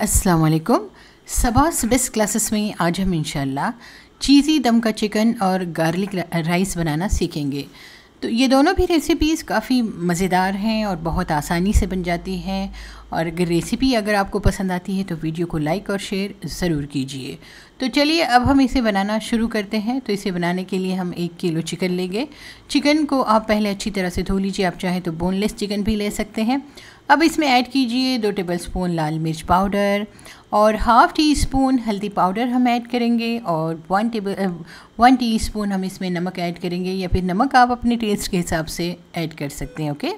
वालेकुम सबास best classes में आज हम इंशाल्लाह चीज़ी दम का चिकन और गार्लिक राइस बनाना सीखेंगे तो ये दोनों भी रेसिपीज़ काफ़ी मज़ेदार हैं और बहुत आसानी से बन जाती हैं और अगर रेसिपी अगर आपको पसंद आती है तो वीडियो को लाइक और शेयर ज़रूर कीजिए तो चलिए अब हम इसे बनाना शुरू करते हैं तो इसे बनाने के लिए हम एक किलो चिकन लेंगे चिकन को आप पहले अच्छी तरह से धो लीजिए आप चाहें तो बोनलेस चिकन भी ले सकते हैं अब इसमें ऐड कीजिए दो टेबल स्पून लाल मिर्च पाउडर और हाफ़ टी स्पून हल्दी पाउडर हम ऐड करेंगे और one table one teaspoon हम इसमें नमक ऐड करेंगे या फिर नमक आप अपने टेस्ट के हिसाब से ऐड कर सकते हैं ओके okay?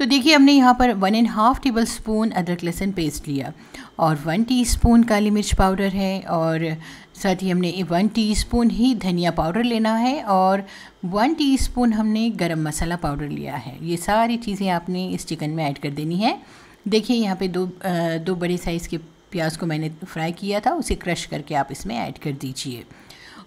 तो देखिए हमने यहाँ पर one and half tablespoon अदरक लहसुन पेस्ट लिया और वन टीस्पून काली मिर्च पाउडर है और साथ ही हमने वन टीस्पून ही धनिया पाउडर लेना है और वन टीस्पून हमने गरम मसाला पाउडर लिया है ये सारी चीज़ें आपने इस चिकन में ऐड कर देनी है देखिए यहाँ पे दो दो बड़े साइज़ के प्याज को मैंने फ्राई किया था उसे क्रश करके आप इसमें ऐड कर दीजिए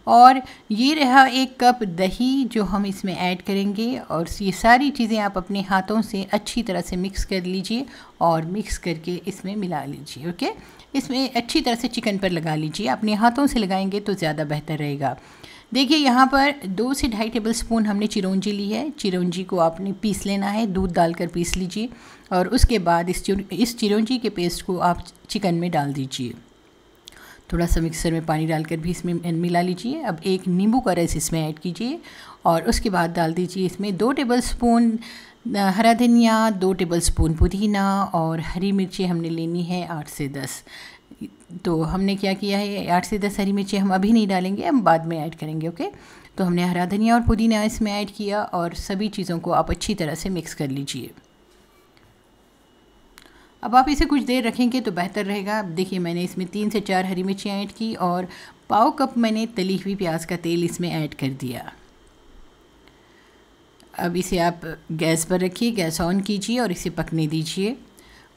और ये रहा एक कप दही जो हम इसमें ऐड करेंगे और ये सारी चीज़ें आप अपने हाथों से अच्छी तरह से मिक्स कर लीजिए और मिक्स करके इसमें मिला लीजिए ओके इसमें अच्छी तरह से चिकन पर लगा लीजिए अपने हाथों से लगाएंगे तो ज़्यादा बेहतर रहेगा देखिए यहाँ पर दो से ढाई टेबल स्पून हमने चिरौंजी ली है चिरौंजी को आपने पीस लेना है दूध डालकर पीस लीजिए और उसके बाद इस इस चिरौंजी के पेस्ट को आप चिकन में डाल दीजिए थोड़ा सा मिक्सर में पानी डालकर भी इसमें मिला लीजिए अब एक नींबू का रस इसमें ऐड कीजिए और उसके बाद डाल दीजिए इसमें दो टेबल स्पून हरा धनिया दो टेबल स्पून पुदीना और हरी मिर्ची हमने लेनी है आठ से दस तो हमने क्या किया है आठ से दस हरी मिर्ची हम अभी नहीं डालेंगे हम बाद में ऐड करेंगे ओके तो हमने हरा धनिया और पुदीना इसमें ऐड किया और सभी चीज़ों को आप अच्छी तरह से मिक्स कर लीजिए अब आप इसे कुछ देर रखेंगे तो बेहतर रहेगा अब देखिए मैंने इसमें तीन से चार हरी मिर्ची ऐड की और पाव कप मैंने तली हुई प्याज का तेल इसमें ऐड कर दिया अब इसे आप गैस पर रखिए गैस ऑन कीजिए और इसे पकने दीजिए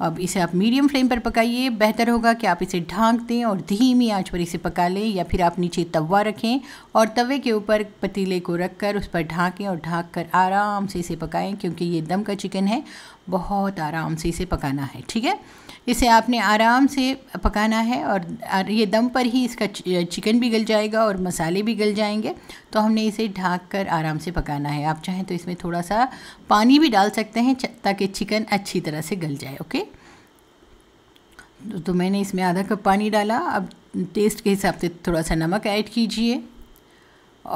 अब इसे आप मीडियम फ्लेम पर पकाइए बेहतर होगा कि आप इसे ढांक दें और धीमी आंच पर इसे पका लें या फिर आप नीचे तवा रखें और तवे के ऊपर पतीले को रखकर उस पर ढाँकें और ढाँक कर आराम से इसे पकाएं क्योंकि ये दम का चिकन है बहुत आराम से इसे पकाना है ठीक है इसे आपने आराम से पकाना है और ये दम पर ही इसका चिकन भी गल जाएगा और मसाले भी गल जाएंगे तो हमने इसे ढाक कर आराम से पकाना है आप चाहें तो इसमें थोड़ा सा पानी भी डाल सकते हैं ताकि चिकन अच्छी तरह से गल जाए ओके तो, तो मैंने इसमें आधा कप पानी डाला अब टेस्ट के हिसाब से थोड़ा सा नमक ऐड कीजिए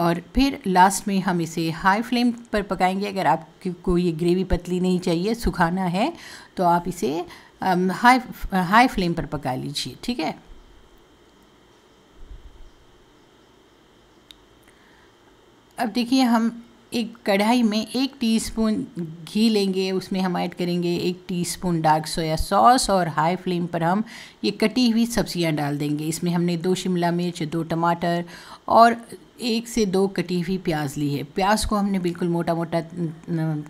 और फिर लास्ट में हम इसे हाई फ्लेम पर पकाएंगे अगर आपको ये ग्रेवी पतली नहीं चाहिए सुखाना है तो आप इसे हाई हाई फ्लेम पर पका लीजिए ठीक है अब देखिए हम एक कढ़ाई में एक टीस्पून घी लेंगे उसमें हम ऐड करेंगे एक टीस्पून डार्क सोया सॉस और हाई फ्लेम पर हम ये कटी हुई सब्जियां डाल देंगे इसमें हमने दो शिमला मिर्च दो टमाटर और एक से दो कटी हुई प्याज ली है प्याज को हमने बिल्कुल मोटा मोटा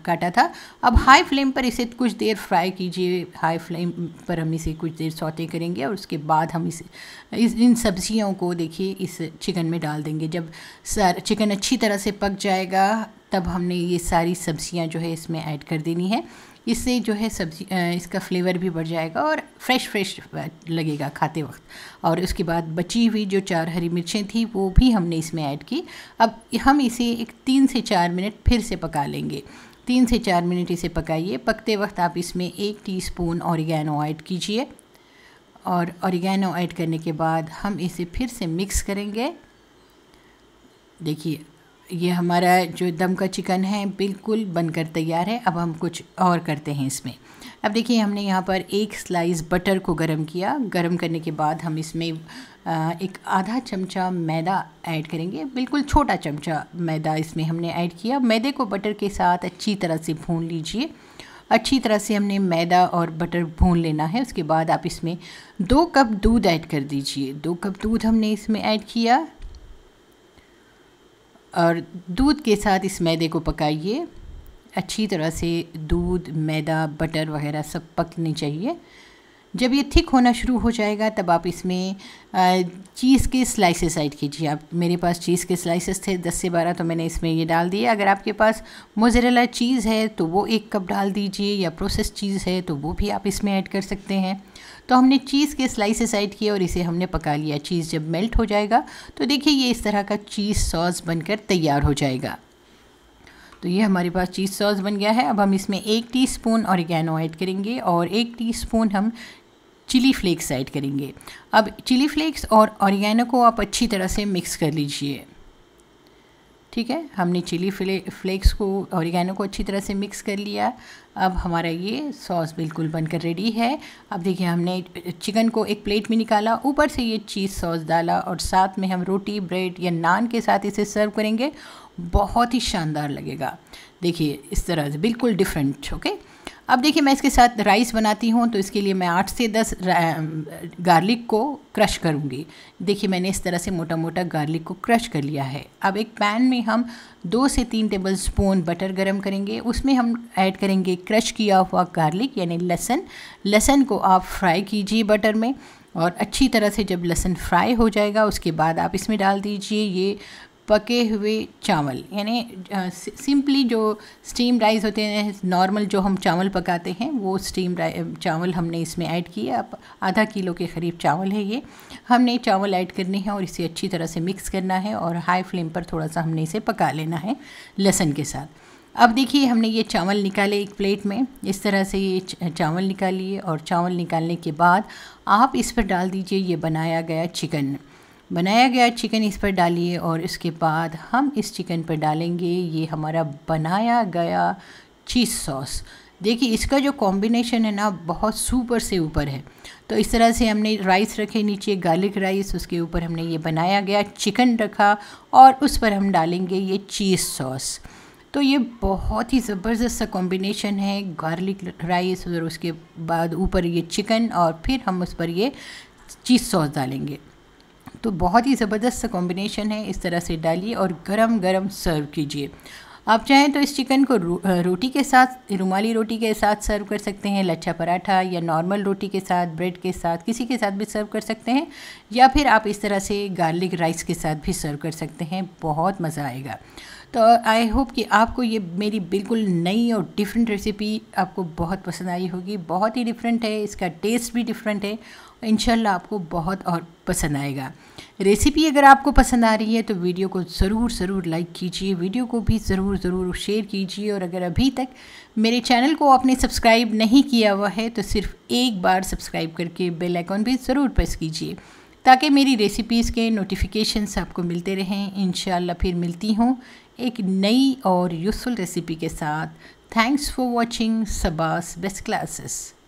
काटा था अब हाई फ्लेम पर इसे कुछ देर फ्राई कीजिए हाई फ्लेम पर हम इसे कुछ देर सौते करेंगे और उसके बाद हम इसे इस इन सब्जियों को देखिए इस चिकन में डाल देंगे जब सर चिकन अच्छी तरह से पक जाएगा तब हमने ये सारी सब्जियां जो है इसमें ऐड कर देनी है इससे जो है सब्जी इसका फ्लेवर भी बढ़ जाएगा और फ्रेश फ्रेश लगेगा खाते वक्त और उसके बाद बची हुई जो चार हरी मिर्चें थी वो भी हमने इसमें ऐड की अब हम इसे एक तीन से चार मिनट फिर से पका लेंगे तीन से चार मिनट इसे पकाइए पकते वक्त आप इसमें एक स्पून ऑरिगेनो ऐड कीजिए और औरगैनो ऐड करने के बाद हम इसे फिर से मिक्स करेंगे देखिए ये हमारा जो दम का चिकन है बिल्कुल बनकर तैयार है अब हम कुछ और करते हैं इसमें अब देखिए हमने यहाँ पर एक स्लाइस बटर को गर्म किया गर्म करने के बाद हम इसमें एक आधा चमचा मैदा ऐड करेंगे बिल्कुल छोटा चमचा मैदा इसमें हमने ऐड किया मैदे को बटर के साथ अच्छी तरह से भून लीजिए अच्छी तरह से हमने मैदा और बटर भून लेना है उसके बाद आप इसमें दो कप दूध ऐड कर दीजिए दो कप दूध हमने इसमें ऐड किया और दूध के साथ इस मैदे को पकाइए अच्छी तरह से दूध मैदा बटर वगैरह सब पकनी चाहिए जब ये थिक होना शुरू हो जाएगा तब आप इसमें चीज़ के स्लाइसेस ऐड कीजिए आप मेरे पास चीज़ के स्लाइसेस थे 10 से 12 तो मैंने इसमें ये डाल दिए अगर आपके पास मोजरेला चीज़ है तो वो एक कप डाल दीजिए या प्रोसेस चीज़ है तो वो भी आप इसमें ऐड कर सकते हैं तो हमने चीज़ के स्लाइसेस ऐड किए और इसे हमने पका लिया चीज़ जब मेल्ट हो जाएगा तो देखिए ये इस तरह का चीज़ सॉस बनकर तैयार हो जाएगा तो ये हमारे पास चीज़ सॉस बन गया है अब हम इसमें एक टीस्पून ऑरिगेनो ऐड करेंगे और एक टीस्पून हम चिली फ्लेक्स ऐड करेंगे अब चिली फ्लेक्स और ऑरिगैनो को आप अच्छी तरह से मिक्स कर लीजिए ठीक है हमने चिली फ्ले फ्लेक्स को औरिगानो को अच्छी तरह से मिक्स कर लिया अब हमारा ये सॉस बिल्कुल बनकर रेडी है अब देखिए हमने चिकन को एक प्लेट में निकाला ऊपर से ये चीज़ सॉस डाला और साथ में हम रोटी ब्रेड या नान के साथ इसे सर्व करेंगे बहुत ही शानदार लगेगा देखिए इस तरह से बिल्कुल डिफरेंट ओके okay? अब देखिए मैं इसके साथ राइस बनाती हूँ तो इसके लिए मैं आठ से दस गार्लिक को क्रश करूँगी देखिए मैंने इस तरह से मोटा मोटा गार्लिक को क्रश कर लिया है अब एक पैन में हम दो से तीन टेबल स्पून बटर गरम करेंगे उसमें हम ऐड करेंगे क्रश किया हुआ गार्लिक यानी लहसन लहसन को आप फ्राई कीजिए बटर में और अच्छी तरह से जब लहसन फ्राई हो जाएगा उसके बाद आप इसमें डाल दीजिए ये पके हुए चावल यानी सिंपली जो स्टीम राइस होते हैं नॉर्मल जो हम चावल पकाते हैं वो स्टीम चावल हमने इसमें ऐड किया अब आधा किलो के करीब चावल है ये हमने चावल ऐड करने हैं और इसे अच्छी तरह से मिक्स करना है और हाई फ्लेम पर थोड़ा सा हमने इसे पका लेना है लहसन के साथ अब देखिए हमने ये चावल निकाले एक प्लेट में इस तरह से ये चावल निकालिए और चावल निकालने के बाद आप इस पर डाल दीजिए ये बनाया गया चिकन बनाया गया चिकन इस पर डालिए और इसके बाद हम इस चिकन पर डालेंगे ये हमारा बनाया गया चीज़ सॉस देखिए इसका जो कॉम्बिनेशन है ना बहुत सुपर से ऊपर है तो इस तरह से हमने राइस रखे नीचे गार्लिक राइस उसके ऊपर हमने ये बनाया गया चिकन रखा और उस पर हम डालेंगे ये चीज़ सॉस तो ये बहुत ही ज़बरदस्त सा कॉम्बिनेशन है गार्लिक राइस और उसके बाद ऊपर ये चिकन और फिर हम उस पर ये चीज़ सॉस डालेंगे तो बहुत ही ज़बरदस्त कॉम्बिनेशन है इस तरह से डालिए और गरम गरम सर्व कीजिए आप चाहें तो इस चिकन को रो, रोटी के साथ रुमाली रोटी के साथ सर्व कर सकते हैं लच्छा पराठा या नॉर्मल रोटी के साथ ब्रेड के साथ किसी के साथ भी सर्व कर सकते हैं या फिर आप इस तरह से गार्लिक राइस के साथ भी सर्व कर सकते हैं बहुत मज़ा आएगा तो आई होप कि आपको ये मेरी बिल्कुल नई और डिफरेंट रेसिपी आपको बहुत पसंद आई होगी बहुत ही डिफरेंट है इसका टेस्ट भी डिफरेंट है इन आपको बहुत और पसंद आएगा रेसिपी अगर आपको पसंद आ रही है तो वीडियो को ज़रूर ज़रूर लाइक कीजिए वीडियो को भी ज़रूर ज़रूर शेयर कीजिए और अगर अभी तक मेरे चैनल को आपने सब्सक्राइब नहीं किया हुआ है तो सिर्फ एक बार सब्सक्राइब करके बेल आइकॉन भी ज़रूर प्रेस कीजिए ताकि मेरी रेसिपीज़ के नोटिफिकेशन आपको मिलते रहें इन फिर मिलती हूँ एक नई और यूज़फुल रेसिपी के साथ थैंक्स फॉर वॉचिंग सबास बेस्ट क्लासेस